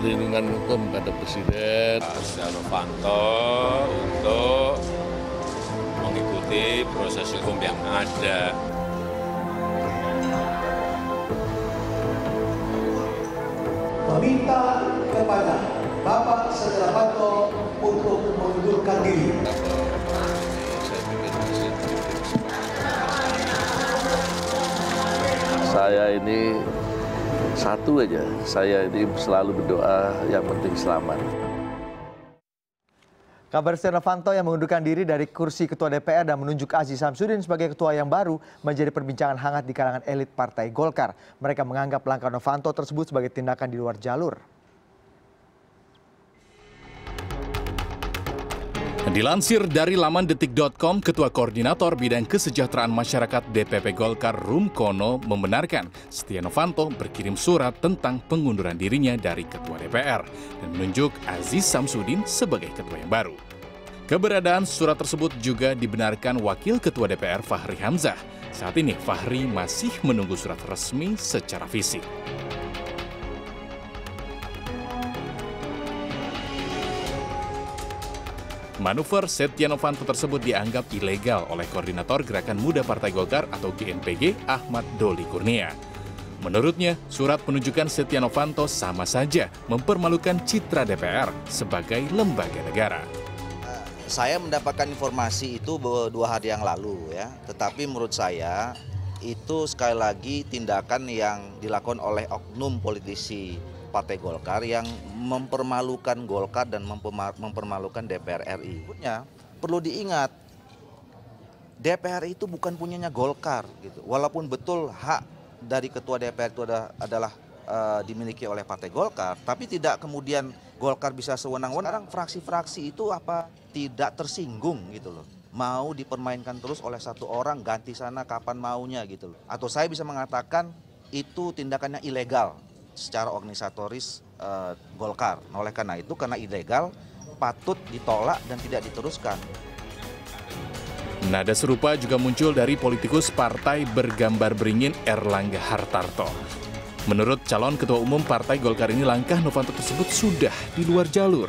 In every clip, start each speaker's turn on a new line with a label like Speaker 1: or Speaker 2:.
Speaker 1: perlindungan hukum pada Presiden. Setia Novanto untuk mengikuti proses hukum yang ada.
Speaker 2: Meminta kepada Bapak Setia Novanto untuk mengundurkan diri.
Speaker 3: Saya ini satu aja, saya ini selalu berdoa yang penting selamat.
Speaker 4: Kabar Setia Novanto yang mengundurkan diri dari kursi Ketua DPR dan menunjuk Aziz Samsudin sebagai ketua yang baru menjadi perbincangan hangat di kalangan elit Partai Golkar. Mereka menganggap langkah Novanto tersebut sebagai tindakan di luar jalur.
Speaker 1: Dilansir dari laman detik.com, Ketua Koordinator Bidang Kesejahteraan Masyarakat DPP Golkar Rumkono membenarkan Setia Novanto berkirim surat tentang pengunduran dirinya dari Ketua DPR dan menunjuk Aziz Samsudin sebagai ketua yang baru. Keberadaan surat tersebut juga dibenarkan Wakil Ketua DPR Fahri Hamzah. Saat ini Fahri masih menunggu surat resmi secara fisik. Manuver Setia Novanto tersebut dianggap ilegal oleh Koordinator Gerakan Muda Partai Golkar atau GNPG Ahmad Doli Kurnia. Menurutnya, surat penunjukan Setia Novanto sama saja mempermalukan citra DPR sebagai lembaga negara.
Speaker 4: Saya mendapatkan informasi itu dua hari yang lalu ya, tetapi menurut saya itu sekali lagi tindakan yang dilakukan oleh oknum politisi Partai Golkar yang mempermalukan Golkar dan mempermalukan DPR RI. Punya perlu diingat DPR itu bukan punyanya Golkar gitu. Walaupun betul hak dari ketua DPR itu ada, adalah e, dimiliki oleh Partai Golkar, tapi tidak kemudian Golkar bisa sewenang-wenang. Sekarang fraksi-fraksi itu apa tidak tersinggung gitu loh. Mau dipermainkan terus oleh satu orang ganti sana kapan maunya gitu loh. Atau saya bisa mengatakan itu tindakannya ilegal secara organisatoris e, Golkar. Nah, oleh karena itu, karena ilegal, patut ditolak dan tidak diteruskan.
Speaker 1: Nada serupa juga muncul dari politikus partai bergambar beringin Erlangga Hartarto. Menurut calon ketua umum Partai Golkar ini langkah Novanto tersebut sudah di luar jalur.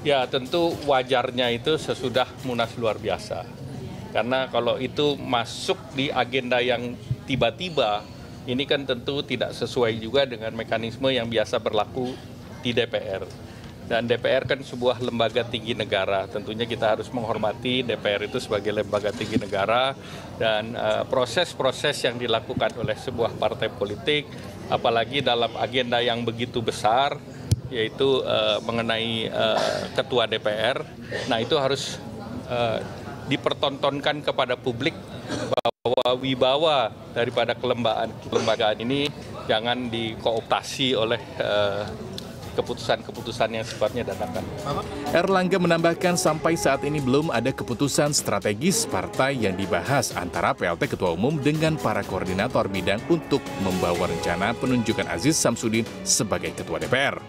Speaker 1: Ya tentu wajarnya itu sesudah munas luar biasa. Karena kalau itu masuk di agenda yang tiba-tiba ini kan tentu tidak sesuai juga dengan mekanisme yang biasa berlaku di DPR. Dan DPR kan sebuah lembaga tinggi negara. Tentunya kita harus menghormati DPR itu sebagai lembaga tinggi negara dan eh, proses-proses uh, yang dilakukan oleh sebuah partai politik, apalagi dalam agenda yang begitu besar, yaitu uh, mengenai uh, ketua DPR. Nah itu harus uh, dipertontonkan kepada publik. Bahwa bahwa wibawa daripada kelembagaan kelembagaan ini jangan dikooptasi oleh eh, keputusan-keputusan yang sifatnya dadakan. Erlangga menambahkan sampai saat ini belum ada keputusan strategis partai yang dibahas antara PLT Ketua Umum dengan para koordinator bidang untuk membawa rencana penunjukan Aziz Samsudin sebagai Ketua DPR.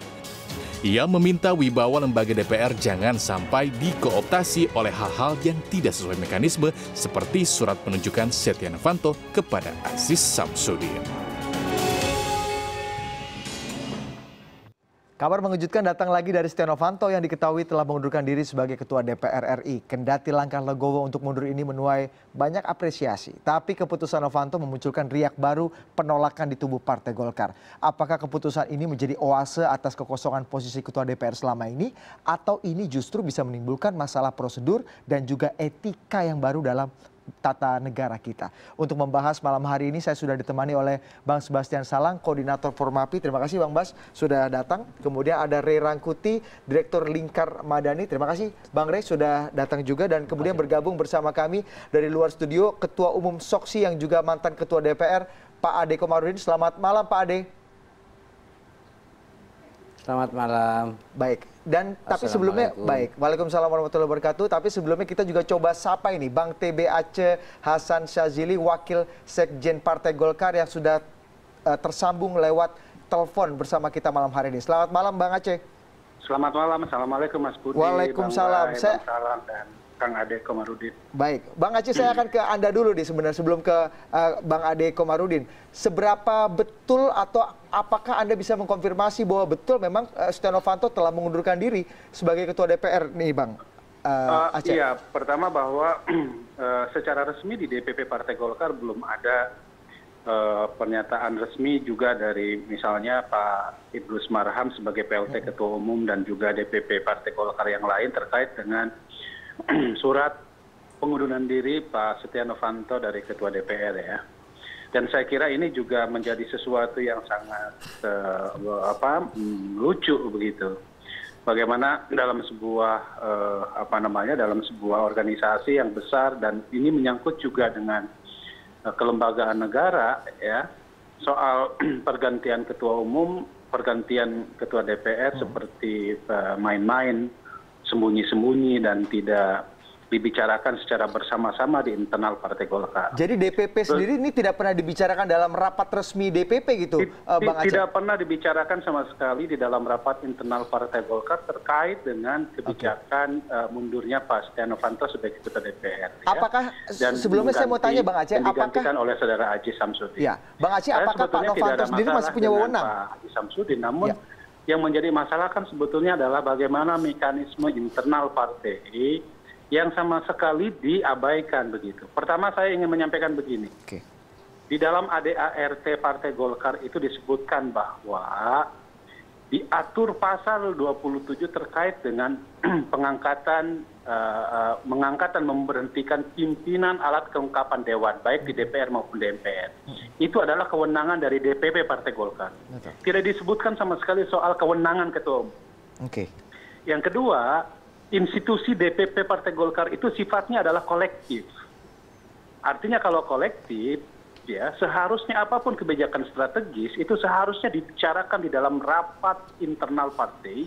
Speaker 1: Ia meminta wibawa lembaga DPR jangan sampai dikooptasi oleh hal-hal yang tidak sesuai mekanisme seperti surat penunjukan Setia Novanto kepada Aziz Samsudin. Kabar mengejutkan
Speaker 4: datang lagi dari Setia Novanto yang diketahui telah mengundurkan diri sebagai Ketua DPR RI. Kendati langkah Legowo untuk mundur ini menuai banyak apresiasi. Tapi keputusan Novanto memunculkan riak baru penolakan di tubuh Partai Golkar. Apakah keputusan ini menjadi oase atas kekosongan posisi Ketua DPR selama ini? Atau ini justru bisa menimbulkan masalah prosedur dan juga etika yang baru dalam tata negara kita. Untuk membahas malam hari ini saya sudah ditemani oleh Bang Sebastian Salang, Koordinator Formapi. Terima kasih Bang Bas sudah datang. Kemudian ada Rey Rangkuti, Direktur Lingkar Madani. Terima kasih Bang Rey sudah datang juga dan kemudian bergabung bersama kami dari luar studio Ketua Umum Soksi yang juga mantan Ketua DPR Pak Ade Komarudin. Selamat malam Pak Ade.
Speaker 5: Selamat malam.
Speaker 4: Baik, dan tapi sebelumnya baik Waalaikumsalam warahmatullahi wabarakatuh tapi sebelumnya kita juga coba sapa ini Bang TB TBAC Hasan Syazili Wakil Sekjen Partai Golkar yang sudah uh, tersambung lewat telepon bersama kita malam hari ini selamat malam Bang Aceh
Speaker 2: Selamat malam, Assalamualaikum Mas Budi Waalaikumsalam Bang Saya... Bang Salam, dan Kang Ade Komarudin.
Speaker 4: Baik, Bang Aceh saya akan ke Anda dulu nih sebenarnya sebelum ke eh, Bang Ade Komarudin. Seberapa betul atau apakah Anda bisa mengkonfirmasi bahwa betul memang uh, Setia Novanto telah mengundurkan diri sebagai Ketua DPR nih Bang eh, Aceh? iya,
Speaker 2: pertama bahwa secara resmi di DPP Partai Golkar belum ada pernyataan resmi juga dari misalnya Pak Idrus Marham sebagai PLT hmm. Ketua Umum dan juga DPP Partai Golkar yang lain terkait dengan surat pengunduran diri Pak Setia Novanto dari Ketua DPR ya. Dan saya kira ini juga menjadi sesuatu yang sangat uh, apa mm, lucu begitu. Bagaimana dalam sebuah uh, apa namanya dalam sebuah organisasi yang besar dan ini menyangkut juga dengan uh, kelembagaan negara ya soal pergantian ketua umum, pergantian ketua DPR hmm. seperti main-main. main -main sembunyi-sembunyi dan tidak dibicarakan secara bersama-sama di internal Partai Golkar.
Speaker 4: Jadi DPP sendiri ini tidak pernah dibicarakan dalam rapat resmi DPP gitu, eh, Bang Aceh? Tidak
Speaker 2: pernah dibicarakan sama sekali di dalam rapat internal Partai Golkar terkait dengan kebijakan eh, mundurnya Pak Setia Novanto sebagai Ketua DPR. Ya. Apakah Dan sebelumnya saya mau tanya Bang Aceh, apakah oleh Saudara Aji Samsudin? Ya, Bang Aceh, apakah Pak Novanto sendiri masih punya wewenang? Pak Aji Samsudin, namun ya yang menjadi masalah kan sebetulnya adalah bagaimana mekanisme internal partai yang sama sekali diabaikan begitu. Pertama saya ingin menyampaikan begini. Okay. Di dalam ADART Partai Golkar itu disebutkan bahwa diatur pasal 27 terkait dengan pengangkatan Eh, eh, mengangkat dan memberhentikan pimpinan alat kelengkapan dewan baik di DPR maupun di mpr hmm. itu adalah kewenangan dari DPP Partai Golkar tidak disebutkan sama sekali soal kewenangan ketua umum yang kedua institusi DPP Partai Golkar itu sifatnya adalah kolektif artinya kalau kolektif Ya, seharusnya apapun kebijakan strategis itu seharusnya dibicarakan di dalam rapat internal partai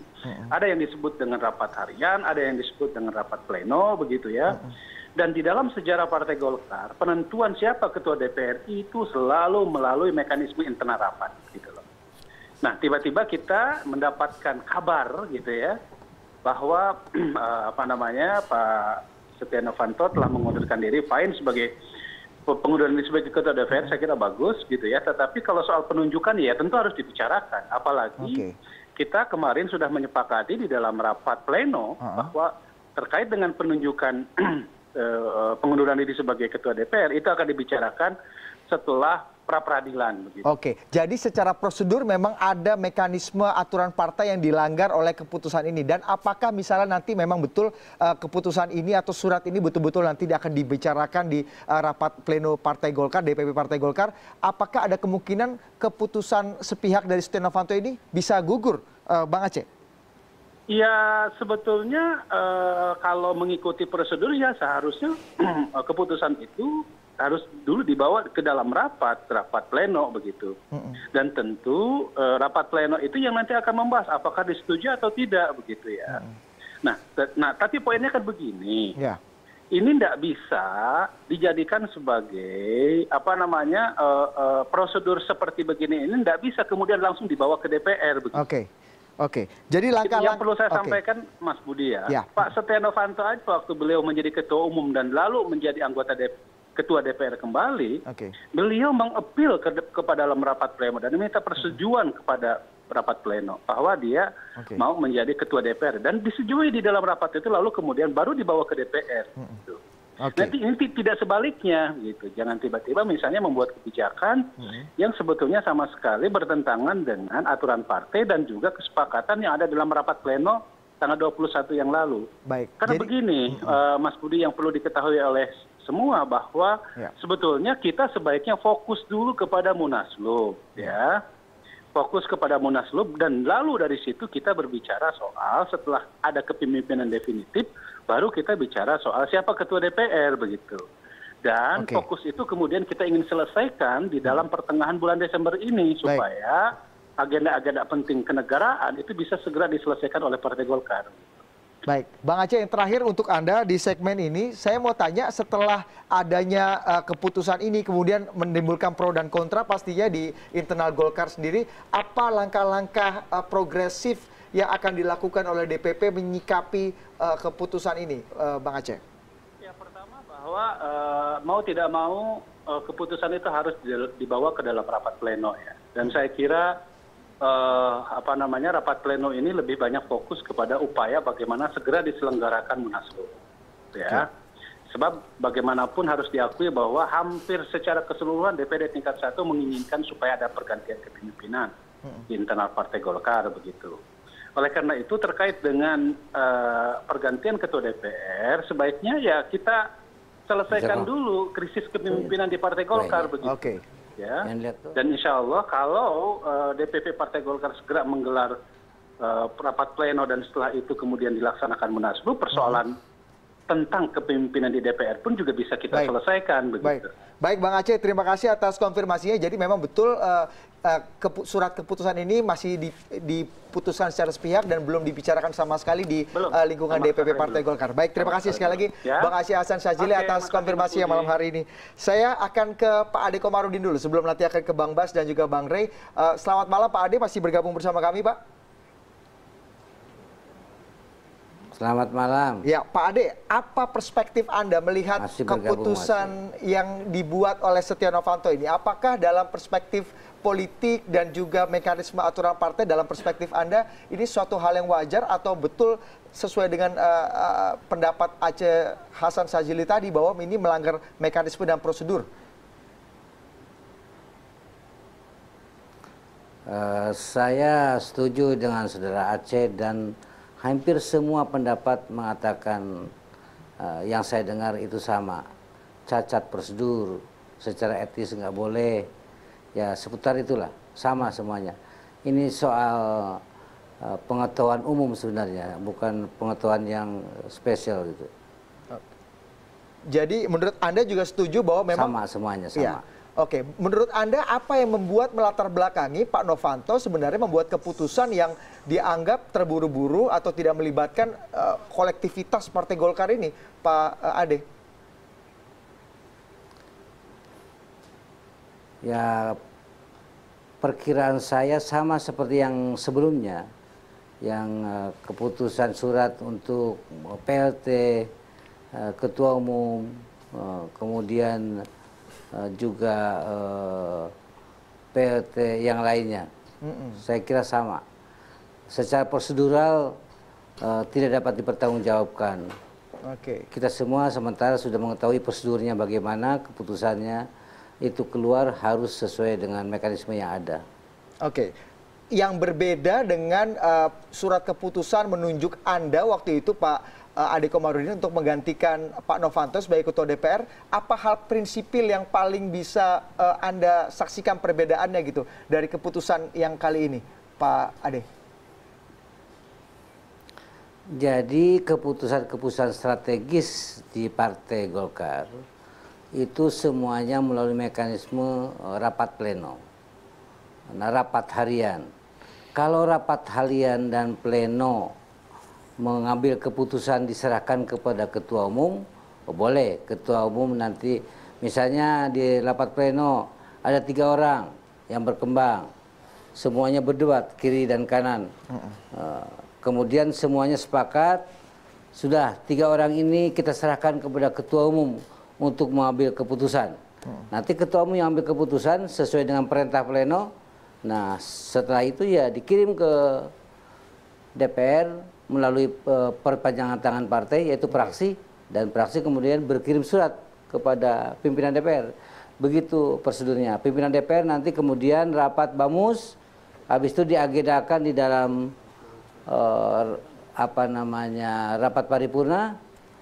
Speaker 2: ada yang disebut dengan rapat harian ada yang disebut dengan rapat pleno begitu ya dan di dalam sejarah partai golkar penentuan siapa ketua dpr itu selalu melalui mekanisme internal rapat gitu loh nah tiba-tiba kita mendapatkan kabar gitu ya bahwa eh, apa namanya pak Setia Novanto telah mengundurkan diri fine sebagai pengunduran diri sebagai ketua dpr saya kira bagus gitu ya tetapi kalau soal penunjukan ya tentu harus dibicarakan apalagi kita kemarin sudah menyepakati di dalam rapat pleno bahwa terkait dengan penunjukan eh, eh, pengunduran diri sebagai ketua dpr itu akan dibicarakan setelah pra peradilan. Oke,
Speaker 4: jadi secara prosedur memang ada mekanisme aturan partai yang dilanggar oleh keputusan ini dan apakah misalnya nanti memang betul uh, keputusan ini atau surat ini betul-betul nanti akan dibicarakan di uh, rapat pleno Partai Golkar, DPP Partai Golkar, apakah ada kemungkinan keputusan sepihak dari Setia Novanto ini bisa gugur, uh, Bang Aceh?
Speaker 2: Ya sebetulnya uh, kalau mengikuti prosedur ya seharusnya keputusan itu harus dulu dibawa ke dalam rapat rapat pleno begitu dan tentu eh, rapat pleno itu yang nanti akan membahas apakah disetujui atau tidak begitu ya nah nah tapi poinnya kan begini ya. ini tidak bisa dijadikan sebagai apa namanya uh, uh, prosedur seperti begini ini tidak bisa kemudian langsung dibawa ke DPR begitu.
Speaker 4: Oke. Okay. okay. jadi langkah yang perlu saya okay. sampaikan,
Speaker 2: Mas Budi ya, ya. Pak Setia Novanto aja waktu beliau menjadi ketua umum dan lalu menjadi anggota DPR ketua dpr kembali beliau mengepil kepada dalam rapat pleno dan minta persetujuan hmm. kepada rapat pleno bahwa dia mau menjadi ketua dpr dan disetujui di dalam rapat itu lalu kemudian baru dibawa ke dpr hmm. gitu. Okay. Nanti ini tidak sebaliknya gitu. Jangan tiba-tiba misalnya membuat kebijakan hmm. yang sebetulnya sama sekali bertentangan dengan aturan partai dan juga kesepakatan yang ada dalam rapat pleno tanggal 21 yang lalu. Baik. Karena Jadi, begini, uh, Mas Budi yang perlu diketahui oleh semua bahwa ya. sebetulnya kita sebaiknya fokus dulu kepada munaslub ya. ya fokus kepada munaslub dan lalu dari situ kita berbicara soal setelah ada kepemimpinan definitif baru kita bicara soal siapa ketua DPR begitu dan okay. fokus itu kemudian kita ingin selesaikan di hmm. dalam pertengahan bulan Desember ini supaya agenda-agenda penting kenegaraan itu bisa segera diselesaikan oleh Partai Golkar
Speaker 4: baik bang aceh yang terakhir untuk anda di segmen ini saya mau tanya setelah adanya eh, keputusan ini kemudian menimbulkan pro dan kontra pastinya di internal golkar sendiri apa langkah-langkah eh, progresif yang akan dilakukan oleh DPP menyikapi eh, keputusan ini bang aceh ya
Speaker 3: pertama bahwa
Speaker 2: uh, mau tidak mau uh, keputusan itu harus dibawa ke dalam rapat pleno ya
Speaker 3: dan saya kira
Speaker 2: Eh, apa namanya rapat pleno ini lebih banyak fokus kepada upaya bagaimana segera diselenggarakan munaslup ya. sebab bagaimanapun harus diakui bahwa hampir secara keseluruhan DPD tingkat satu menginginkan supaya ada pergantian kepemimpinan di internal partai Golkar begitu. Oleh karena itu terkait dengan uh, pergantian ketua DPR sebaiknya ya kita selesaikan dulu krisis kepemimpinan di partai Golkar begitu.
Speaker 5: Okay ya. Dan
Speaker 2: insya Allah kalau eh, DPP Partai Golkar segera menggelar uh, rapat pleno dan setelah itu kemudian dilaksanakan munaslup, persoalan hmm. tentang kepemimpinan di DPR pun juga bisa kita selesaikan. Begitu. Baik. Baik, Bang Aceh, terima kasih atas konfirmasinya. Jadi memang betul
Speaker 4: eh, Eh, surat keputusan ini masih di diputuskan secara sepihak dan belum dibicarakan sama sekali di eh, lingkungan DPP Partai Golkar. Baik, terima kasih sekali lagi ya. Bang Asya Hasan Syazili atas konfirmasi yang malam hari ini. Saya akan ke Pak Ade Komarudin dulu sebelum nanti akan ke Bang Bas dan juga Bang Rey. Eh, selamat malam Pak Ade, masih bergabung bersama kami Pak.
Speaker 5: Selamat malam. Ya, Pak
Speaker 4: Ade, apa perspektif Anda melihat keputusan masih. yang dibuat oleh Setia Novanto ini? Apakah dalam perspektif politik dan juga mekanisme aturan partai dalam perspektif anda ini suatu hal yang wajar atau betul sesuai dengan eh, eh, pendapat aceh hasan sajili tadi bahwa ini melanggar mekanisme dan prosedur
Speaker 5: eh, saya setuju dengan saudara Aceh dan hampir semua pendapat mengatakan uh, yang saya dengar itu sama cacat prosedur secara etis nggak boleh ya seputar itulah sama semuanya ini soal eh, pengetahuan umum sebenarnya bukan pengetahuan yang spesial gitu
Speaker 4: jadi menurut anda juga setuju bahwa memang sama
Speaker 5: semuanya sama ya. Oke, menurut Anda apa yang
Speaker 4: membuat melatar belakangi Pak Novanto sebenarnya membuat keputusan yang dianggap terburu-buru atau tidak melibatkan uh, kolektivitas Partai Golkar ini, Pak eh, Ade?
Speaker 5: ya perkiraan saya sama seperti yang sebelumnya yang eh, keputusan surat untuk eh, PLT, eh, ketua umum, kemudian juga PLT yang lainnya. Mm -mm. Saya kira sama. Secara prosedural tidak dapat dipertanggungjawabkan. Okay. Kita semua sementara sudah mengetahui prosedurnya bagaimana, keputusannya itu keluar harus sesuai dengan mekanisme yang ada.
Speaker 4: Oke. Okay. Yang berbeda dengan uh, surat keputusan menunjuk Anda waktu itu Pak uh, eh, Ade Komarudin untuk menggantikan Pak Novanto sebagai Ketua DPR, apa hal prinsipil yang paling bisa uh, Anda saksikan perbedaannya gitu dari keputusan yang kali ini, Pak Ade?
Speaker 5: Jadi keputusan-keputusan strategis di Partai Golkar itu semuanya melalui mekanisme eh, rapat pleno. Nah, rapat harian. Kalau rapat harian dan pleno mengambil keputusan diserahkan kepada ketua umum, oh boleh ketua umum nanti misalnya di rapat pleno ada tiga orang yang berkembang, semuanya berdebat kiri dan kanan. Eh, kemudian semuanya sepakat, sudah tiga orang ini kita serahkan kepada ketua umum untuk mengambil keputusan. Hmm. Nanti ketua umum yang ambil keputusan sesuai dengan perintah pleno. Nah, setelah itu ya dikirim ke DPR melalui uh, perpanjangan tangan partai yaitu praksi dan praksi kemudian berkirim surat kepada pimpinan DPR. Begitu prosedurnya. Pimpinan DPR nanti kemudian rapat bamus habis itu diagendakan di dalam uh, apa namanya rapat paripurna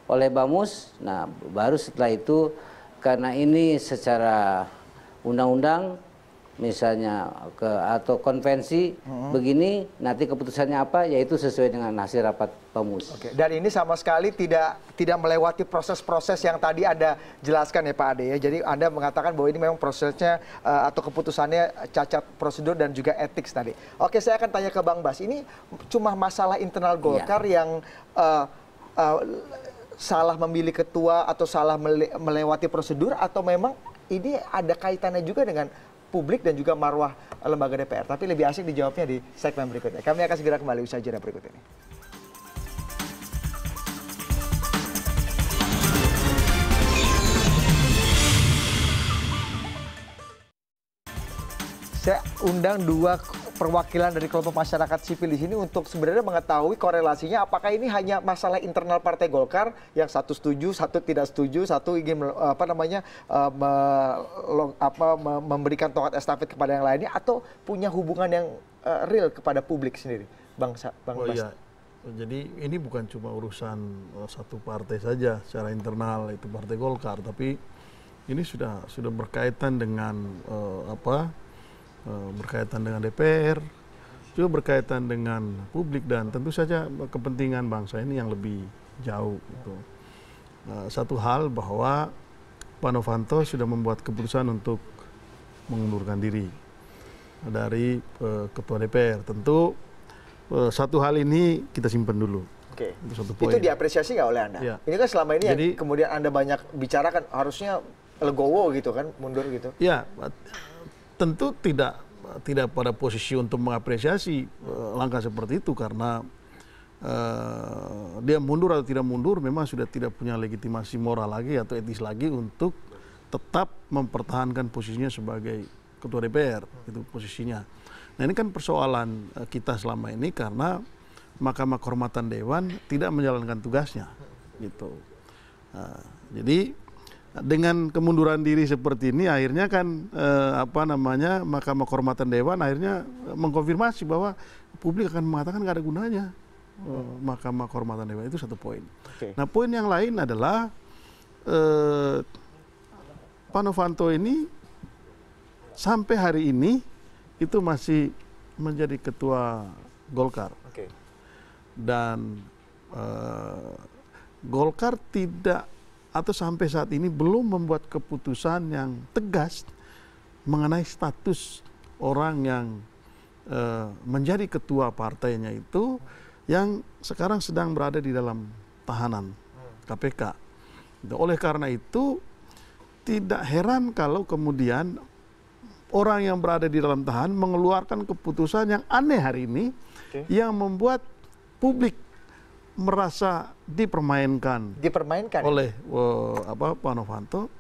Speaker 5: oleh Bamus. Nah, baru setelah itu karena ini secara undang-undang misalnya ke atau konvensi hmm. begini nanti keputusannya apa yaitu sesuai dengan hasil rapat pemus. Oke. Dan ini sama sekali tidak tidak melewati proses-proses yang tadi
Speaker 4: Anda jelaskan ya Pak Ade ya. Jadi Anda mengatakan bahwa ini memang prosesnya uh, atau keputusannya cacat prosedur dan juga etik tadi. Oke, saya akan tanya ke Bang Bas. Ini cuma masalah internal iya. Golkar ya. yang uh, uh, salah memilih ketua atau salah melewati prosedur atau memang ini ada kaitannya juga dengan publik dan juga marwah lembaga DPR. Tapi lebih asik dijawabnya di segmen berikutnya. Kami akan segera kembali usaha jeda berikut ini. Saya undang dua perwakilan dari kelompok masyarakat sipil di sini untuk sebenarnya mengetahui korelasinya apakah ini hanya masalah internal partai Golkar yang satu setuju, satu tidak setuju, satu ingin apa namanya eh, me, apa, memberikan tongkat estafet kepada yang lainnya atau punya hubungan yang eh, real kepada publik sendiri, Bang Bang oh, Iya.
Speaker 3: Jadi ini bukan cuma urusan eh, satu partai saja secara internal itu partai Golkar, tapi ini sudah sudah berkaitan dengan uh, apa Eh, berkaitan dengan DPR, juga berkaitan dengan publik dan tentu saja kepentingan bangsa ini yang lebih jauh. Gitu. Eh, satu hal bahwa Pak Novanto sudah membuat keputusan untuk mengundurkan diri dari uh, Ketua DPR. Tentu satu hal ini kita simpan dulu. Oke. Okay. Itu, itu
Speaker 4: diapresiasi nggak oleh anda? Ya. Ini kan selama ini ya, Jadi, yang kemudian anda banyak bicarakan harusnya legowo gitu kan mundur gitu.
Speaker 3: Iya tentu tidak tidak pada posisi untuk mengapresiasi eh, langkah seperti itu karena uh, dia mundur atau tidak mundur memang sudah tidak punya legitimasi moral lagi atau etis lagi untuk tetap mempertahankan posisinya sebagai ketua DPR itu posisinya. Nah ini kan persoalan eh, kita selama ini karena Mahkamah Kehormatan Dewan tidak menjalankan tugasnya gitu. Nah, jadi dengan kemunduran diri seperti ini akhirnya kan eh, apa namanya Mahkamah Kehormatan Dewan akhirnya mengkonfirmasi bahwa publik akan mengatakan nggak ada gunanya eh, Mahkamah Kehormatan Dewan itu satu poin. Okay. Nah poin yang lain adalah eh, Pak Novanto ini sampai hari ini itu masih menjadi ketua Golkar okay. dan eh, Golkar tidak atau sampai saat ini belum membuat keputusan yang tegas mengenai status orang yang uh, menjadi ketua partainya itu yang sekarang sedang berada di dalam tahanan KPK. Nah, oleh karena itu tidak heran kalau kemudian orang yang berada di dalam tahan mengeluarkan keputusan yang aneh hari ini okay. yang membuat publik merasa dipermainkan, dipermainkan ya? oleh ya? apa Pak Novanto.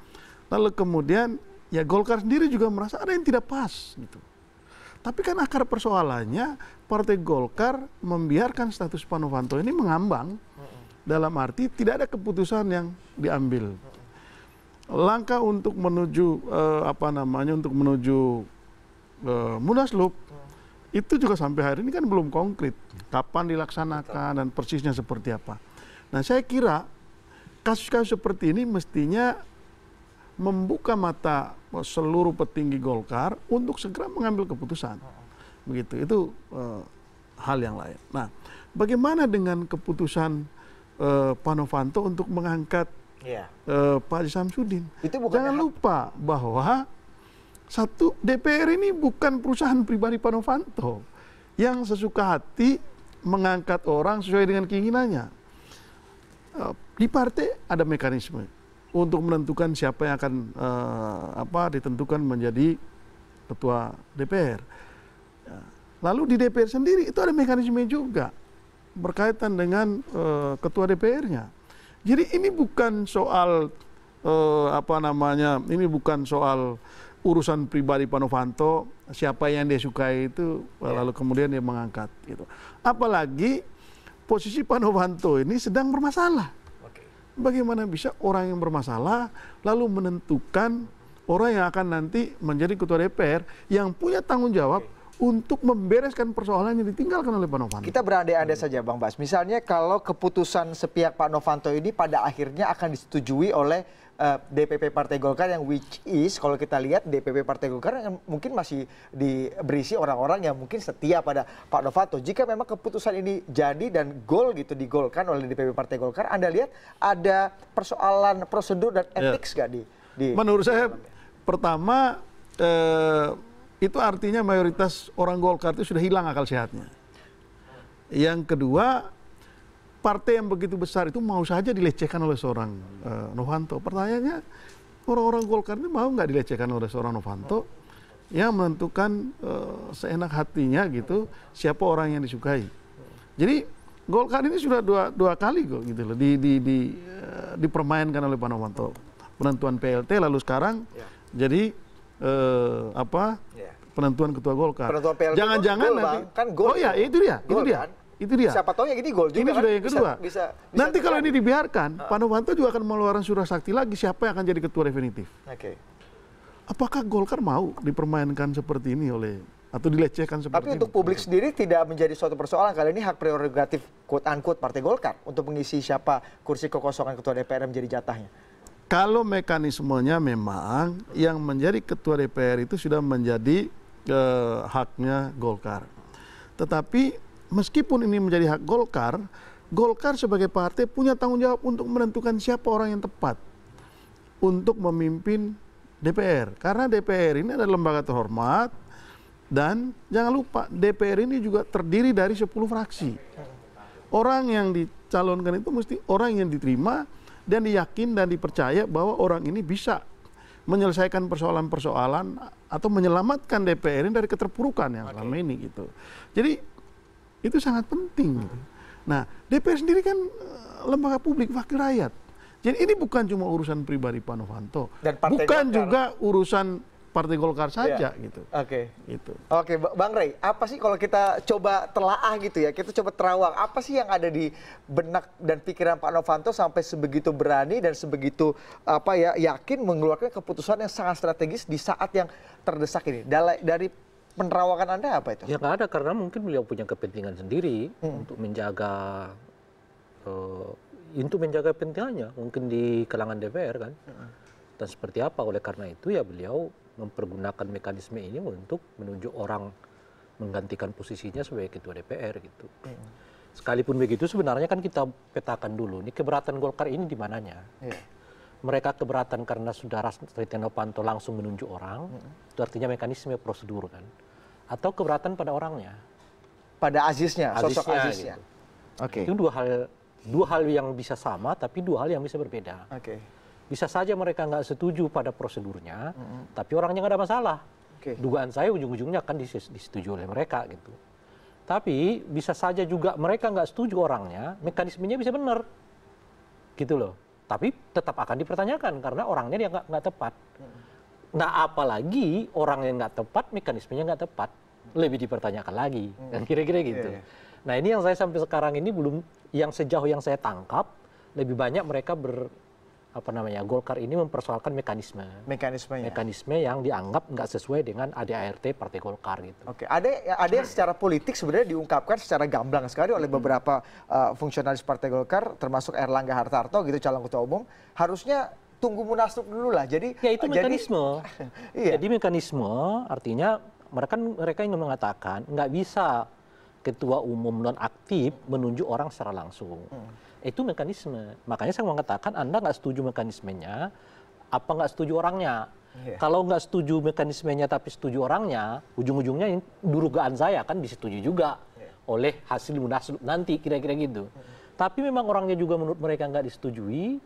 Speaker 3: Lalu kemudian ya Golkar sendiri juga merasa ada yang tidak pas gitu. Tapi kan akar persoalannya Partai Golkar membiarkan status Pak Novanto ini mengambang dalam arti tidak ada keputusan yang diambil. Langkah untuk menuju uh, apa namanya untuk menuju uh, Munaslup itu juga sampai hari ini kan belum konkret kapan dilaksanakan dan persisnya seperti apa. Nah saya kira kasus-kasus seperti ini mestinya membuka mata seluruh petinggi Golkar untuk segera mengambil keputusan. Begitu itu e, hal yang lain. Nah bagaimana dengan keputusan e, Pak Novanto untuk mengangkat yeah. Iya. Pak Haji Samsudin? Itu Jangan lupa bahwa satu, DPR ini bukan perusahaan pribadi Pak Novanto oh. yang sesuka hati mengangkat orang sesuai dengan keinginannya. Eh, di partai ada mekanisme untuk menentukan siapa yang akan uh, apa ditentukan menjadi ketua DPR. Ya, lalu di DPR sendiri itu ada mekanisme juga berkaitan dengan uh, ketua DPR-nya. Jadi ini bukan soal uh, apa namanya, ini bukan soal urusan pribadi Pak Novanto, siapa yang dia sukai itu yeah. lalu kemudian dia mengangkat gitu. Apalagi posisi Pak Novanto ini sedang bermasalah. Okay. Bagaimana bisa orang yang bermasalah lalu menentukan orang yang akan nanti menjadi ketua DPR yang punya tanggung jawab okay untuk membereskan persoalan yang ditinggalkan oleh Pak Novanto. Kita berandai-andai saja Bang Bas.
Speaker 4: Misalnya kalau keputusan sepihak Pak Novanto ini pada akhirnya akan disetujui oleh uh, eh, DPP Partai Golkar yang which is kalau kita lihat DPP Partai Golkar yang mungkin masih di, berisi orang-orang yang mungkin setia pada Pak Novanto. Jika memang keputusan ini jadi dan gol gitu digolkan oleh DPP Partai Golkar, Anda lihat ada persoalan prosedur dan
Speaker 3: etik ya. gak di, di Menurut saya pertama eh, itu artinya mayoritas orang Golkar itu sudah hilang akal sehatnya. Yang kedua, partai yang begitu besar itu mau saja dilecehkan oleh seorang uh, Novanto. Pertanyaannya, orang-orang Golkar ini mau nggak dilecehkan oleh seorang Novanto yang menentukan uh, seenak hatinya gitu siapa orang yang disukai. Jadi Golkar ini sudah dua, dua kali kok gitu loh di, di, di, uh, dipermainkan oleh Pak Novanto penentuan PLT lalu sekarang ya. jadi eh, apa ya. penentuan ketua Golkar. Penentuan Jangan-jangan nanti kan gol. Oh ya iya, itu dia, gol, itu dia. Kan? Itu dia. Siapa tahu yang ini gol juga. Ini sudah kan? yang kedua. Bisa, bisa, bisa nanti kalau ini dibiarkan, uh. Pak Novanto juga akan mengeluarkan surat sakti lagi siapa yang akan jadi ketua definitif. Oke. Okay. Apakah Golkar mau dipermainkan seperti ini oleh atau dilecehkan seperti Tapi untuk
Speaker 4: ini? publik sendiri tidak menjadi suatu persoalan kali ini hak prerogatif quote unquote Partai Golkar untuk mengisi siapa kursi kekosongan ketua DPR menjadi jatahnya
Speaker 3: kalau mekanismenya memang yang menjadi ketua DPR itu sudah menjadi eh, haknya Golkar. Tetapi meskipun ini menjadi hak Golkar, Golkar sebagai partai punya tanggung jawab untuk menentukan siapa orang yang tepat untuk memimpin DPR. Karena DPR ini adalah lembaga terhormat dan jangan lupa DPR ini juga terdiri dari 10 fraksi. Orang yang dicalonkan itu mesti orang yang diterima dan diyakin dan dipercaya bahwa orang ini bisa menyelesaikan persoalan-persoalan atau menyelamatkan DPR ini dari keterpurukan yang selama ini gitu. Jadi itu sangat penting. Gitu. Hmm. Nah, DPR sendiri kan eh, lembaga publik wakil rakyat. Jadi ini bukan cuma urusan pribadi Pak Novanto, bukan juga urusan Partai Golkar iya. saja ya. gitu. Oke. Okay. Gitu.
Speaker 4: Oke, okay, Bang Rey, apa sih kalau kita coba telaah gitu ya, kita coba terawang, apa sih yang ada di benak dan pikiran Pak Novanto sampai sebegitu berani dan sebegitu apa ya yakin mengeluarkan keputusan yang sangat strategis di saat yang terdesak ini. Dari, dari
Speaker 6: penerawangan Anda apa itu? Ya nggak ada karena mungkin beliau punya kepentingan sendiri hmm. untuk menjaga uh, untuk menjaga pentingannya mungkin di kalangan DPR kan. Hmm. Dan seperti apa oleh karena itu ya beliau mempergunakan mekanisme ini untuk menunjuk orang menggantikan posisinya sebagai ketua DPR gitu. Hmm. Sekalipun begitu sebenarnya kan kita petakan dulu ini keberatan Golkar ini di mananya. Iya. Mereka keberatan karena saudara Setia Novanto langsung menunjuk orang, mm. itu artinya mekanisme prosedur kan. Atau keberatan pada orangnya. Pada aziznya, sosok aziznya. Gitu. Oke. Okay. Itu dua hal dua hal yang bisa sama tapi dua hal yang bisa berbeda. Oke. Okay bisa saja mereka nggak setuju pada prosedurnya tapi orangnya nggak ada masalah dugaan saya ujung ujungnya akan disetujui oleh mereka gitu tapi bisa saja juga mereka nggak setuju orangnya mekanismenya bisa benar gitu loh tapi tetap akan dipertanyakan karena orangnya dia nggak tepat nah apalagi orang yang nggak tepat mekanismenya nggak tepat lebih dipertanyakan lagi dan kira-kira gitu iya, iya. nah ini yang saya sampai sekarang ini belum yang sejauh yang saya tangkap lebih banyak mereka ber apa namanya Golkar ini mempersoalkan mekanisme mekanismenya mekanisme yang dianggap nggak sesuai dengan ADART Partai Golkar
Speaker 4: gitu. Oke, ada ada yang secara politik sebenarnya diungkapkan secara gamblang sekali oleh beberapa uh, eh, fungsionalis Partai Golkar termasuk Erlangga Hartarto gitu calon ketua umum harusnya tunggu munaslup
Speaker 6: dulu lah. Jadi ya itu mekanisme. Jadi, iya. jadi mekanisme artinya mereka mereka ingin mengatakan nggak bisa ketua umum non aktif menunjuk orang secara langsung hmm. itu mekanisme makanya saya mengatakan anda nggak setuju mekanismenya apa nggak setuju orangnya iya. kalau nggak setuju mekanismenya tapi setuju orangnya ujung-ujungnya dugaan saya kan disetujui juga iya. oleh hasil munaslup nanti kira-kira gitu hmm. tapi memang orangnya juga menurut mereka nggak disetujui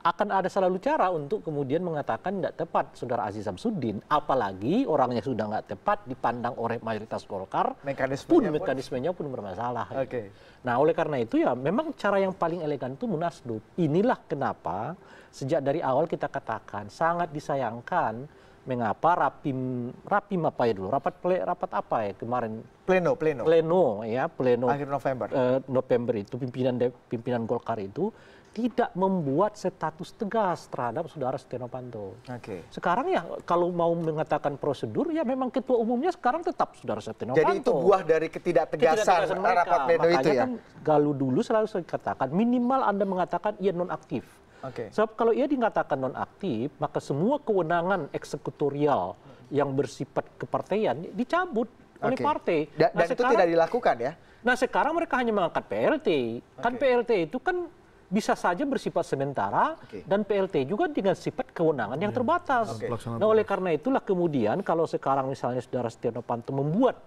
Speaker 6: akan ada selalu cara untuk kemudian mengatakan tidak tepat saudara aziz samsudin apalagi orangnya sudah nggak tepat dipandang oleh mayoritas golkar Mekanisme pun mekanismenya pun bermasalah okay. nah oleh karena itu ya memang cara yang paling elegan itu munaslup inilah kenapa sejak dari awal kita katakan sangat disayangkan mengapa rapim rapim apa ya dulu rapat ple, rapat apa ya kemarin pleno pleno pleno ya pleno akhir November eh, November itu pimpinan pimpinan Golkar itu tidak membuat status tegas terhadap saudara Setia Novanto. Okay. Sekarang ya kalau mau mengatakan prosedur ya memang ketua umumnya sekarang tetap saudara Setia Novanto. Jadi itu buah dari ketidaktegasan, ketidaktegasan rapat pleno itu ya. Kan Galuh dulu selalu saya katakan minimal Anda mengatakan ia non aktif. Okay. Sebab kalau ia dikatakan non aktif maka semua kewenangan eksekutorial yang bersifat kepartean dicabut oleh okay. partai. Nah, dan, nah, itu sekarang, itu tidak dilakukan ya. Nah, sekarang mereka hanya mengangkat PLT. Okay. Kan PLT itu kan bisa saja bersifat sementara dan plt juga dengan sifat kewenangan yang iya. terbatas. Nah oleh karena itulah kemudian kalau sekarang misalnya saudara Setia Novanto membuat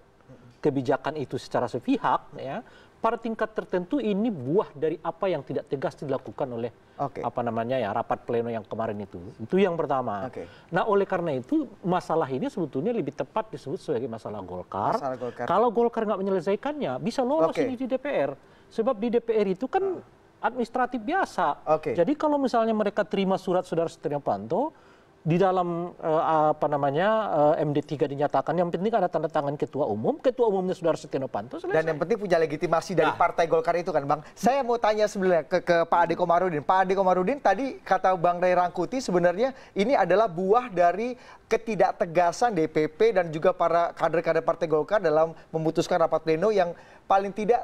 Speaker 6: kebijakan itu secara sepihak, ya pada tingkat tertentu ini buah dari apa yang tidak tegas dilakukan oleh okay. apa namanya ya rapat pleno yang kemarin itu. Itu yang pertama. Okay. Nah, oleh karena itu masalah ini sebetulnya lebih tepat disebut sebagai masalah Golkar. Masalah Golkar. Kalau Golkar nggak menyelesaikannya, bisa lolos okay. ini di DPR. Sebab di DPR itu kan ah administratif biasa jadi kalau misalnya mereka terima surat saudara setia Panto, di dalam eh, apa namanya eh, md tiga dinyatakan yang penting ada tanda tangan ketua umum ketua umumnya saudara setia novanto dan yang penting punya legitimasi dari nah. partai golkar itu kan
Speaker 4: bang saya mau tanya sebenarnya ke pak ade komarudin pak ade komarudin tadi kata bang ray rangkuti sebenarnya ini adalah buah dari ketidaktegasan dpp dan juga para kader kader partai golkar dalam memutuskan rapat pleno yang paling tidak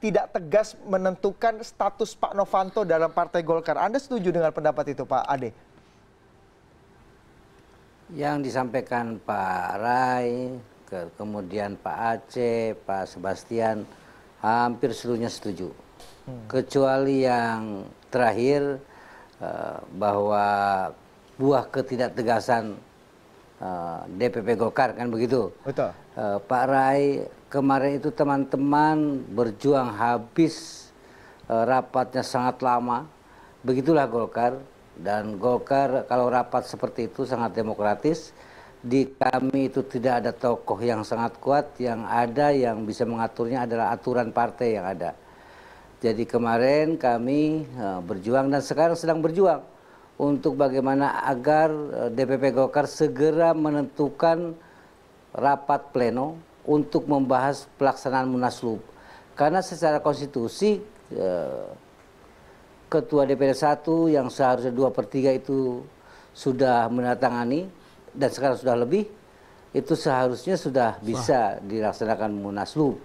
Speaker 4: tidak tegas menentukan status pak novanto dalam partai golkar anda setuju dengan pendapat itu pak ade
Speaker 5: yang disampaikan Pak Rai, ke, kemudian Pak Aceh, Pak Sebastian, hampir seluruhnya setuju. Hmm. Kecuali yang terakhir uh, bahwa buah ketidaktegasan uh, eh, DPP Golkar kan begitu. Betul. Uh, Pak Rai kemarin itu teman-teman berjuang habis uh, rapatnya sangat lama. Begitulah Golkar dan Golkar kalau rapat seperti itu sangat demokratis. Di kami itu tidak ada tokoh yang sangat kuat, yang ada yang bisa mengaturnya adalah aturan partai yang ada. Jadi kemarin kami eh, berjuang dan sekarang sedang berjuang untuk bagaimana agar eh, DPP Golkar segera menentukan rapat pleno untuk membahas pelaksanaan munaslub Karena secara konstitusi eh, ketua DPD 1 yang seharusnya 2 per 3 itu sudah menatangani dan sekarang sudah lebih, itu seharusnya sudah bisa dilaksanakan munaslub.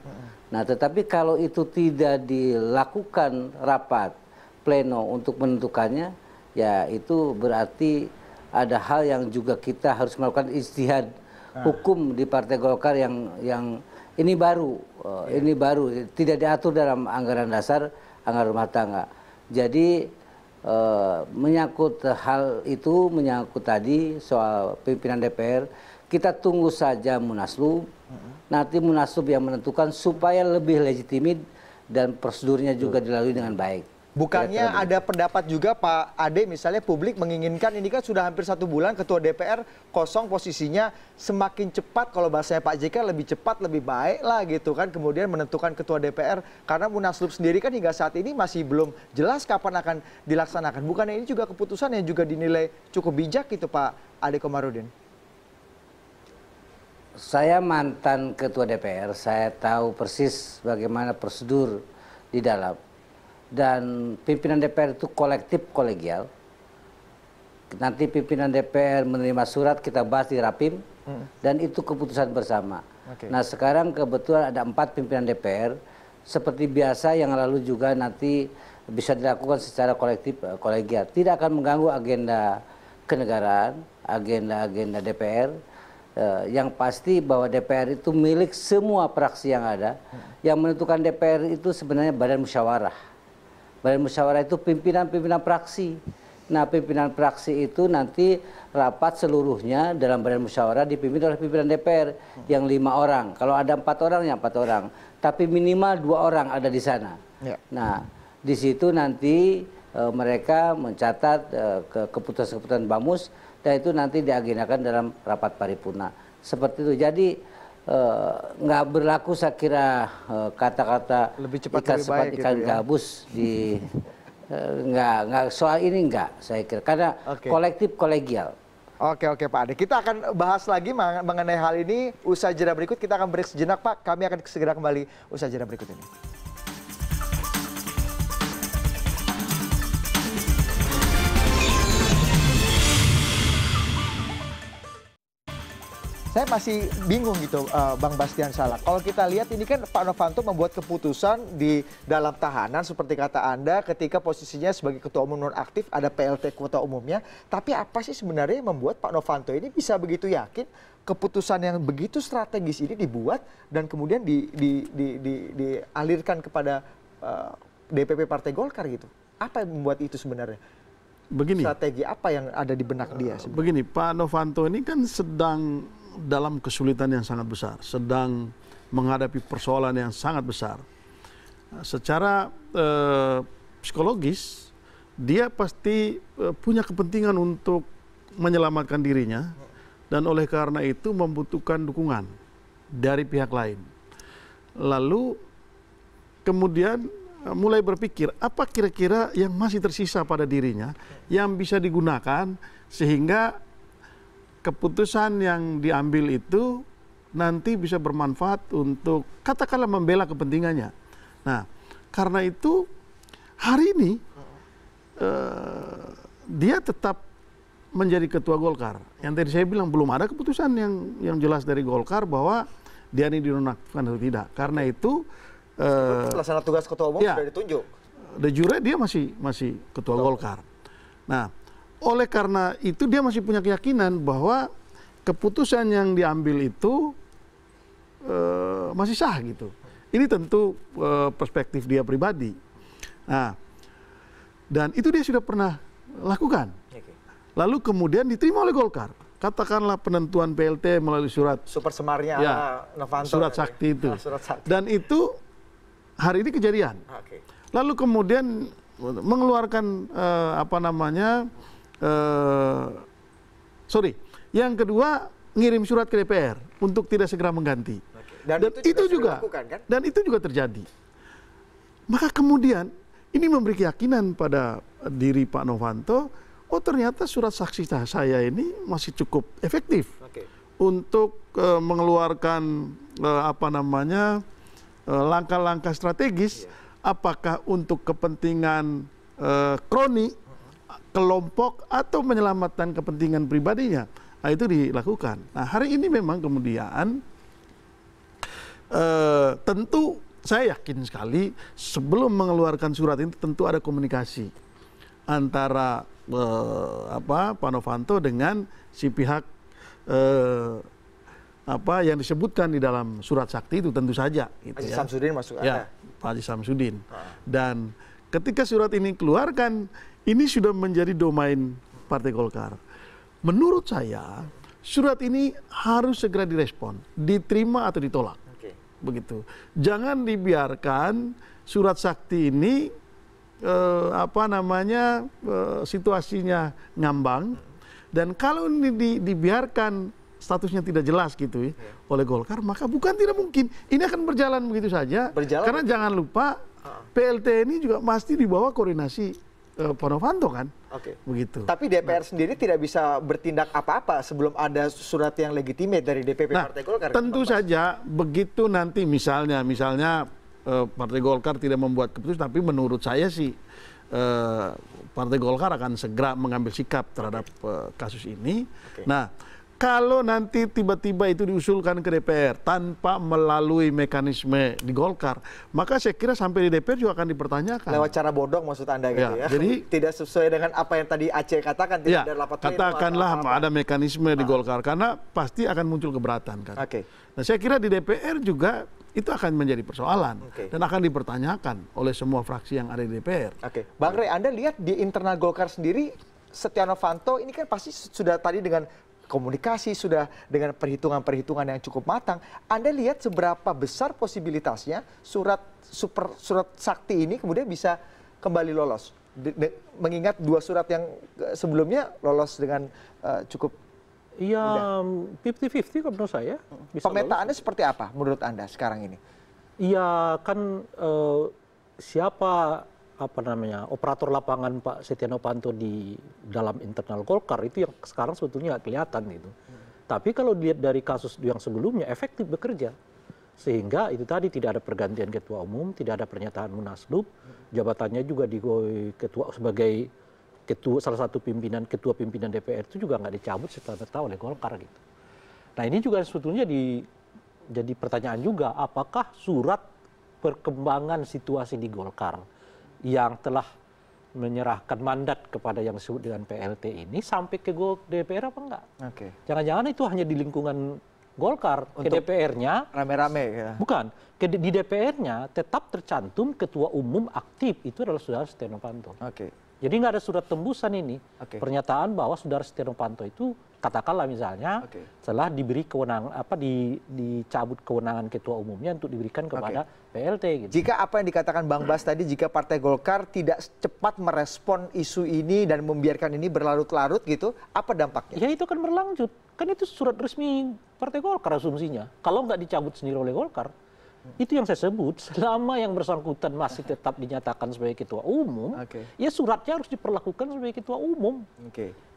Speaker 5: Nah tetapi kalau itu tidak dilakukan rapat pleno untuk menentukannya, ya itu berarti ada hal yang juga kita harus melakukan istihad ah. hukum di Partai Golkar yang yang ini baru, eh, iya. ini baru tidak diatur dalam anggaran dasar anggaran rumah tangga jadi eh, menyangkut hal itu menyangkut tadi soal pimpinan DPR kita tunggu saja Munaslub. Mm-hmm. nanti Munaslub yang menentukan supaya lebih legitimit dan prosedurnya juga dilalui dengan baik Bukannya ada pendapat juga Pak Ade misalnya publik menginginkan
Speaker 4: ini kan sudah hampir satu bulan ketua DPR kosong posisinya semakin cepat kalau bahasanya Pak JK lebih cepat lebih baik lah gitu kan kemudian menentukan ketua DPR karena Munaslup sendiri kan hingga saat ini masih belum jelas kapan akan dilaksanakan. Bukannya ini juga keputusan yang juga dinilai cukup bijak gitu Pak Ade Komarudin?
Speaker 5: Saya mantan ketua DPR, saya tahu persis bagaimana prosedur di dalam dan pimpinan DPR itu kolektif kolegial. Nanti pimpinan DPR menerima surat kita bahas di rapim hmm. dan itu keputusan bersama. Okay. Nah sekarang kebetulan ada empat pimpinan DPR seperti biasa yang lalu juga nanti bisa dilakukan secara kolektif eh, kolegial. Tidak akan mengganggu agenda kenegaraan, agenda-agenda DPR. Uh, eh, yang pasti bahwa DPR itu milik semua praksi yang ada. Hmm. Yang menentukan DPR itu sebenarnya badan musyawarah Badan musyawarah itu pimpinan-pimpinan praksi. Nah, pimpinan praksi itu nanti rapat seluruhnya dalam badan musyawarah dipimpin oleh pimpinan DPR yang lima orang. Kalau ada empat orang, ya empat orang. Tapi minimal dua orang ada di sana. Ya. Nah, di situ nanti e, mereka mencatat e, ke keputusan-keputusan BAMUS dan itu nanti diagendakan dalam rapat paripurna. Seperti itu. Jadi Eh, nggak uh, berlaku saya kira eh, kata-kata uh, lebih cepat ikan lebih sepat gitu ikan ya? gabus di di uh, eh, nggak nggak soal ini nggak saya kira karena okay. kolektif kolegial. Oke oke Pak Ade, kita akan bahas lagi mengenai hal ini usai jeda
Speaker 4: berikut kita akan break sejenak Pak, kami akan segera kembali usai jeda berikut ini. saya masih bingung gitu eh, bang bastian salah kalau kita lihat ini kan pak novanto membuat keputusan di dalam tahanan seperti kata anda ketika posisinya sebagai ketua umum nonaktif ada plt kuota umumnya tapi apa sih sebenarnya yang membuat pak novanto ini bisa begitu yakin keputusan yang begitu strategis ini dibuat dan kemudian di, di, di, di, dialirkan kepada uh, eh, DPP Partai Golkar gitu apa yang membuat itu sebenarnya begini strategi apa yang ada di
Speaker 3: benak dia eh, sebenarnya? begini Pak Novanto ini kan sedang dalam kesulitan yang sangat besar, sedang menghadapi persoalan yang sangat besar. Secara eh, psikologis, dia pasti eh, punya kepentingan untuk menyelamatkan dirinya dan oleh karena itu membutuhkan dukungan dari pihak lain. Lalu kemudian eh, mulai berpikir apa kira-kira yang masih tersisa pada dirinya yang bisa digunakan sehingga keputusan yang diambil itu nanti bisa bermanfaat untuk katakanlah membela kepentingannya. Nah, karena itu hari ini uh, dia tetap menjadi ketua Golkar. Yang tadi saya bilang belum ada keputusan yang yang jelas dari Golkar bahwa dia ini dinonaktifkan atau tidak. Karena itu eh, pelaksana
Speaker 4: tugas ketua umum ya, sudah ditunjuk.
Speaker 3: De jure dia masih masih ketua ketua. Golkar. Nah, oleh karena itu dia masih punya keyakinan bahwa keputusan yang diambil itu uh, masih sah gitu. Ini tentu uh, perspektif dia pribadi. Nah, dan itu dia sudah pernah lakukan. Lalu kemudian diterima oleh Golkar. Katakanlah penentuan PLT melalui surat super semarnya ya, Novanto surat sakti itu. Nah, surat sakti. Dan itu hari ini kejadian. Lalu kemudian mengeluarkan uh, apa namanya Eh, sorry yang kedua ngirim surat ke DPR untuk tidak segera mengganti dan, dan itu, itu juga lakukan, kan? dan itu juga terjadi maka kemudian ini memberi keyakinan pada diri Pak Novanto oh ternyata surat saksi saya ini masih cukup efektif okay. untuk uh, mengeluarkan uh, apa namanya langkah-langkah uh, strategis yeah. apakah untuk kepentingan kroni kelompok atau menyelamatkan kepentingan pribadinya. Nah, itu dilakukan. Nah, hari ini memang kemudian eh, tentu saya yakin sekali sebelum mengeluarkan surat ini tentu ada komunikasi antara eh, apa Pak Novanto dengan si pihak eh, apa yang disebutkan di dalam surat sakti itu tentu saja. Gitu Haji ya. Samsudin masuk ya, ada. Pak Haji Samsudin. Ah. Dan ketika surat ini keluarkan ini sudah menjadi domain Partai Golkar. Menurut saya, surat ini harus segera direspon, diterima atau ditolak. Okay. Begitu. Jangan dibiarkan surat sakti ini eh, apa namanya eh, situasinya ngambang dan kalau ini di, dibiarkan statusnya tidak jelas gitu ya, yeah. oleh Golkar maka bukan tidak mungkin ini akan berjalan begitu saja berjalan karena jangan lupa ah. PLT ini juga pasti dibawa koordinasi Ponovanto kan. Oke. Okay. Begitu. Tapi DPR nah. sendiri tidak
Speaker 4: bisa bertindak apa-apa sebelum ada surat yang legitimate dari DPP nah, Partai Golkar. Tentu
Speaker 3: saja begitu nanti misalnya misalnya uh, Partai Golkar tidak membuat keputusan tapi menurut saya sih uh, Partai Golkar akan segera mengambil sikap terhadap uh, kasus ini. Okay. Nah, kalau nanti tiba-tiba itu diusulkan ke DPR tanpa melalui mekanisme di Golkar, maka saya kira sampai di DPR juga akan dipertanyakan. Lewat
Speaker 4: cara bodong maksud Anda gitu ya. ya? Jadi tidak sesuai dengan apa yang tadi Aceh katakan tidak ya, ada lapat Katakanlah
Speaker 3: apa -apa. ada mekanisme di ah. Golkar karena pasti akan muncul keberatan kan. Oke. Okay. Nah, saya kira di DPR juga itu akan menjadi persoalan okay. dan akan dipertanyakan oleh semua fraksi yang ada di DPR. Oke. Okay. Bang Rey, Anda lihat di internal Golkar sendiri Setia Novanto ini kan
Speaker 4: pasti sudah tadi dengan komunikasi sudah dengan perhitungan perhitungan yang cukup matang anda lihat seberapa besar posibilitasnya surat surat sakti ini kemudian bisa kembali lolos mengingat dua surat yang eh, sebelumnya lolos dengan eh, cukup Iya, 50-50 kalau menurut saya. Hmm. Pemetaannya seperti apa menurut Anda
Speaker 6: sekarang ini? Iya, kan eh, siapa apa namanya operator lapangan Pak Setia Novanto di dalam internal Golkar itu yang sekarang sebetulnya nggak kelihatan gitu. Tapi kalau dilihat dari kasus yang sebelumnya efektif bekerja sehingga itu tadi tidak ada pergantian ketua umum, tidak ada pernyataan munaslup, jabatannya juga di ketua sebagai ketua salah satu pimpinan ketua pimpinan DPR itu juga nggak dicabut setelah tertawa oleh Golkar gitu. Nah ini juga sebetulnya di, jadi pertanyaan juga apakah surat perkembangan situasi di Golkar yang telah menyerahkan mandat kepada yang disebut dengan plt ini sampai ke dpr apa enggak? Oke. Jangan-jangan itu hanya di lingkungan Golkar Untuk ke DPR-nya rame-rame ya. Bukan, ke di DPR-nya tetap tercantum ketua umum aktif itu adalah saudara Setia Novanto. Oke. Jadi nggak ada surat tembusan ini. Okay. Pernyataan bahwa saudara Setia Novanto itu katakanlah misalnya setelah diberi kewenangan apa di, dicabut kewenangan ketua umumnya untuk diberikan kepada plt gitu. Jika apa yang dikatakan Bang Bas tadi jika Partai
Speaker 4: Golkar tidak cepat merespon isu ini dan membiarkan ini berlarut-larut gitu,
Speaker 6: apa dampaknya? Ya itu kan berlanjut. Kan itu surat resmi Partai Golkar asumsinya. Kalau nggak dicabut sendiri oleh Golkar, itu yang saya sebut selama yang bersangkutan masih tetap dinyatakan sebagai ketua umum ya suratnya harus diperlakukan sebagai ketua umum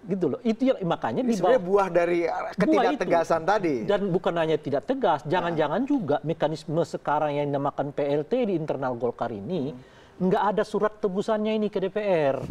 Speaker 6: gitu loh itu yang makanya di bawah buah dari eh, ketidaktegasan tadi dan bukan hanya tidak tegas ya. jangan-jangan juga mekanisme sekarang yang dinamakan PLT di internal Golkar ini hmm. nggak ada surat tebusannya ini ke DPR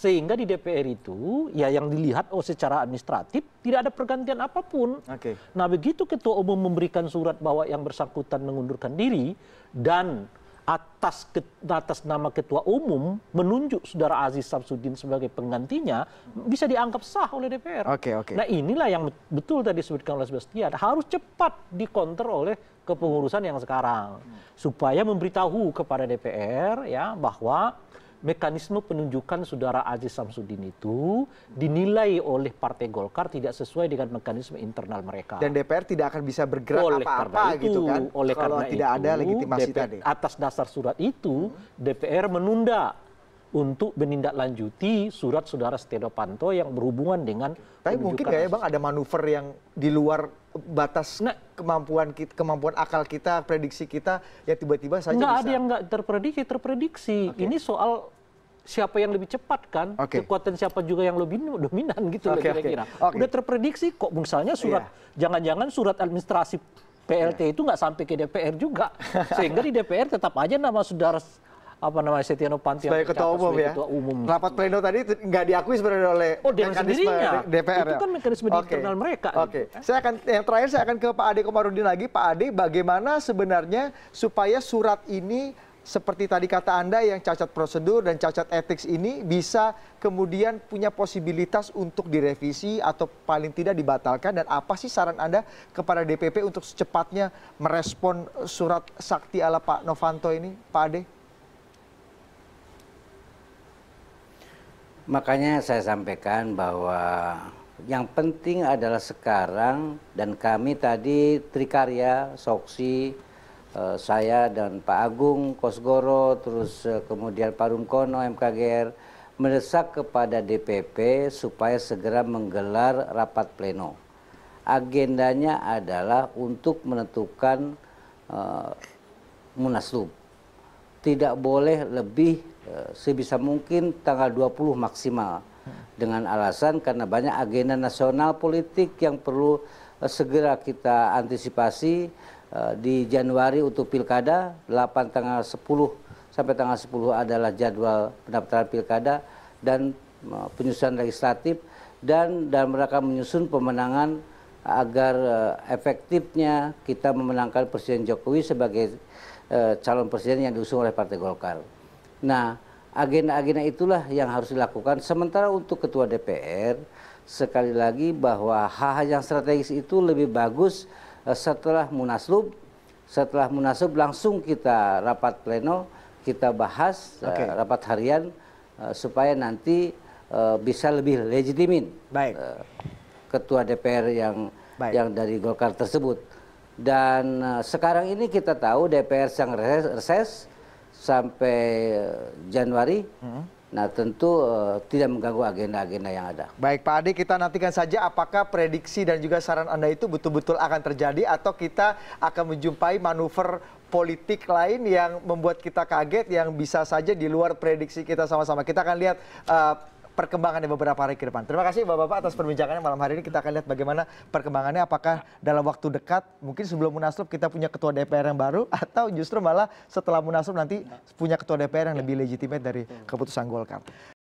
Speaker 6: sehingga di DPR itu ya yang dilihat oh secara administratif tidak ada pergantian apapun. Okay. Nah begitu ketua umum memberikan surat bahwa yang bersangkutan mengundurkan diri dan atas ke, atas nama ketua umum menunjuk saudara Aziz Samsudin sebagai penggantinya bisa dianggap sah oleh
Speaker 5: DPR. okay, Okay. Nah
Speaker 6: inilah yang betul tadi disebutkan oleh Sebastian harus cepat dikonter oleh kepengurusan yang sekarang hmm. supaya memberitahu kepada DPR ya bahwa mekanisme penunjukan saudara aziz samsudin itu dinilai oleh partai golkar tidak sesuai dengan mekanisme internal mereka dan
Speaker 4: dpr tidak akan bisa
Speaker 6: bergerak apa-apa gitu itu, gitu kan oleh kalau karena tidak itu, ada legitimasi DPR, tadi atas dasar surat itu hmm. dpr menunda untuk menindaklanjuti surat saudara Setia Novanto yang berhubungan dengan Tapi mungkin nggak ya bang ada manuver yang di luar batas kemampuan kita,
Speaker 4: kemampuan akal kita prediksi kita ya tiba-tiba saja nggak bisa. ada yang
Speaker 6: nggak terprediksi terprediksi okay. ini soal siapa yang lebih cepat kan okay. kekuatan siapa juga yang lebih dominan gitu okay, kira-kira okay. okay. udah terprediksi kok misalnya surat iya. jangan-jangan yeah. surat administrasi PLT yeah. itu nggak sampai ke DPR juga sehingga di DPR tetap aja nama saudara apa namanya Setia Novanto yang ketua umum ya. Ketua
Speaker 4: umum. Rapat pleno tadi nggak diakui sebenarnya oleh oh, mekanisme DPR. Itu ya? kan mekanisme okay. di internal mereka. Gitu. Oke. Okay. Gitu. Saya akan yang terakhir saya akan ke Pak Ade Komarudin lagi. Pak Ade, bagaimana sebenarnya supaya surat ini seperti tadi kata Anda yang cacat prosedur dan cacat etik ini bisa kemudian punya posibilitas untuk direvisi atau paling tidak dibatalkan dan apa sih saran Anda kepada DPP untuk secepatnya merespon surat sakti ala Pak Novanto ini Pak Ade?
Speaker 5: Makanya saya sampaikan bahwa yang penting adalah sekarang dan kami tadi Trikarya, Soksi, eh, saya dan Pak Agung Kosgoro, terus eh, kemudian Pak Rumkono, MKGR, mendesak kepada DPP supaya segera menggelar rapat pleno. Agendanya adalah untuk menentukan uh, Munaslup. Tidak boleh lebih Eh, sebisa mungkin tanggal 20 maksimal dengan alasan karena banyak agenda nasional politik yang perlu eh, segera kita antisipasi eh, di Januari untuk pilkada 8 tanggal 10 sampai tanggal 10 adalah jadwal pendaftaran pilkada dan penyusunan legislatif dan dan mereka menyusun pemenangan agar efektifnya kita memenangkan Presiden Jokowi sebagai calon presiden yang diusung oleh Partai Golkar nah agenda-agenda itulah yang harus dilakukan sementara untuk ketua DPR sekali lagi bahwa hal-hal yang strategis itu lebih bagus eh, setelah munaslub setelah munaslub langsung kita rapat pleno kita bahas eh, okay. uh, rapat harian uh, supaya nanti uh, bisa lebih legitimin Baik. Uh, ketua DPR yang Baik. yang dari Golkar tersebut. Dan uh, sekarang ini kita tahu DPR yang reses, reses sampai eh, Januari. Hmm. Nah tentu uh, tidak mengganggu agenda-agenda yang ada. Baik Pak Ade, kita
Speaker 4: nantikan saja apakah prediksi dan juga saran Anda itu betul-betul akan terjadi atau kita akan menjumpai manuver politik lain yang membuat kita kaget yang bisa saja di luar prediksi kita sama-sama. Kita akan lihat uh, perkembangannya beberapa hari ke depan. Terima kasih Bapak-Bapak atas perbincangannya malam hari ini. Kita akan lihat bagaimana perkembangannya apakah dalam waktu dekat mungkin sebelum Munaslup kita punya ketua DPR yang baru atau justru malah setelah Munaslup nanti punya ketua DPR yang lebih iya. legitimate dari keputusan Golkar.